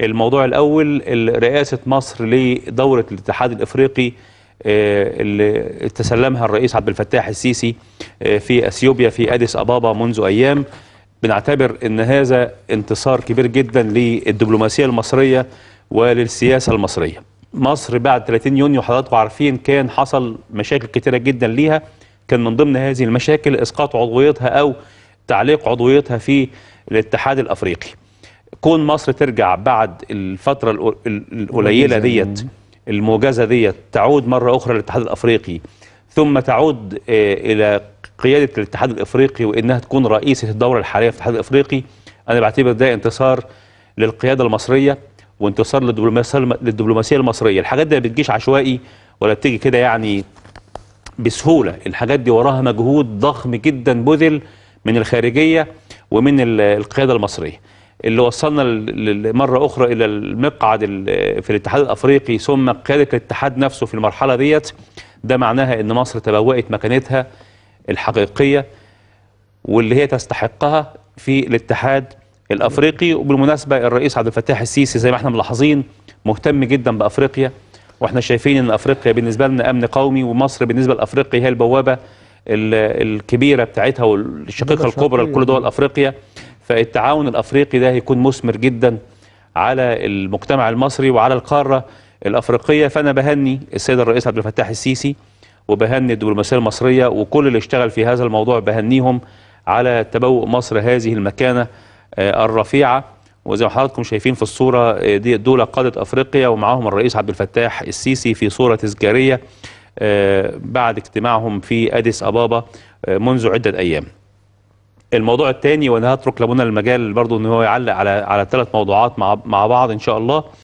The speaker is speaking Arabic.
الموضوع الأول رئاسة مصر لدورة الاتحاد الإفريقي آه، اللي تسلمها الرئيس عبد الفتاح السيسي آه، في أثيوبيا في أديس أبابا منذ أيام بنعتبر أن هذا انتصار كبير جدا للدبلوماسية المصرية وللسياسة المصرية مصر بعد 30 يونيو حضراتكم عارفين كان حصل مشاكل كتيرة جدا ليها كان من ضمن هذه المشاكل إسقاط عضويتها أو تعليق عضويتها في الاتحاد الأفريقي كون مصر ترجع بعد الفترة القليلة ديت الموجزة ديت تعود مرة أخرى للاتحاد الأفريقي ثم تعود آه، إلى قيادة الاتحاد الأفريقي وإنها تكون رئيسة الدورة الحالية في الاتحاد الأفريقي أنا بعتبر ده انتصار للقيادة المصرية وانتصار للدبلوماسية المصرية الحاجات دي ما بتجيش عشوائي ولا بتيجي كده يعني بسهولة الحاجات دي وراها مجهود ضخم جدا بذل من الخارجية ومن القيادة المصرية اللي وصلنا مرة أخرى إلى المقعد في الاتحاد الأفريقي ثم قيادة الاتحاد نفسه في المرحلة ديت ده معناها أن مصر تبوأت مكانتها الحقيقية واللي هي تستحقها في الاتحاد الأفريقي وبالمناسبة الرئيس عبد الفتاح السيسي زي ما احنا ملاحظين مهتم جدا بأفريقيا واحنا شايفين أن أفريقيا بالنسبة لنا أمن قومي ومصر بالنسبة لأفريقيا هي البوابة الكبيرة بتاعتها والشقيقة الكبرى لكل دول أفريقيا فالتعاون الافريقي ده هيكون مثمر جدا على المجتمع المصري وعلى القاره الافريقيه فانا بهني السيد الرئيس عبد الفتاح السيسي وبهني الدبلوماسيه المصريه وكل اللي اشتغل في هذا الموضوع بهنيهم على تبوء مصر هذه المكانه آه، الرفيعه وزي ما حضراتكم شايفين في الصوره آه، دي دول قاده افريقيا ومعاهم الرئيس عبد الفتاح السيسي في صوره تذكاريه آه، بعد اجتماعهم في اديس ابابا منذ عده ايام الموضوع الثاني وانا هترك لابونا المجال برضو ان هو يعلق على على ثلاث موضوعات مع مع بعض ان شاء الله